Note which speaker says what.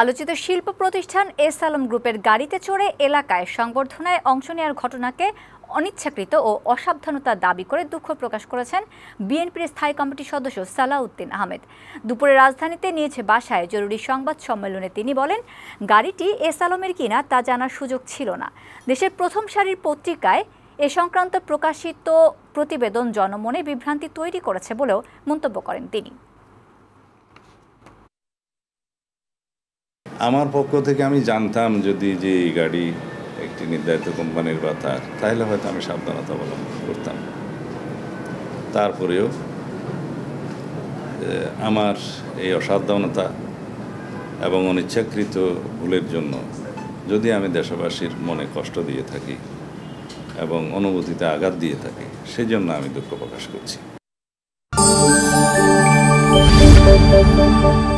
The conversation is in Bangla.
Speaker 1: আলোচিত শিল্প প্রতিষ্ঠান এস আলম গ্রুপের গাড়িতে চড়ে এলাকায় সংবর্ধনায় অংশ নেওয়ার ঘটনাকে অনিচ্ছাকৃত ও অসাবধানতা দাবি করে দুঃখ প্রকাশ করেছেন বিএনপির স্থায়ী কমিটির সদস্য সালাউদ্দিন আহমেদ দুপুরে রাজধানীতে নিয়েছে বাসায় জরুরি সংবাদ সম্মেলনে তিনি বলেন গাড়িটি এস আলমের কিনা তা জানার সুযোগ ছিল না দেশের প্রথম সারির পত্রিকায় এ সংক্রান্ত প্রকাশিত প্রতিবেদন জনমনে বিভ্রান্তি তৈরি করেছে বলেও মন্তব্য করেন তিনি
Speaker 2: আমার পক্ষ থেকে আমি জানতাম যদি যে এই গাড়ি একটি নির্ধারিত কোম্পানির বা তার তাহলে হয়তো আমি সাবধানতা অবলম্বন করতাম তারপরেও আমার এই অসাবধানতা এবং অনিচ্ছাকৃত ভুলের জন্য যদি আমি দেশবাসীর মনে কষ্ট দিয়ে থাকি এবং অনুভূতিতে আঘাত দিয়ে থাকি সেজন্য আমি দুঃখ প্রকাশ
Speaker 3: করছি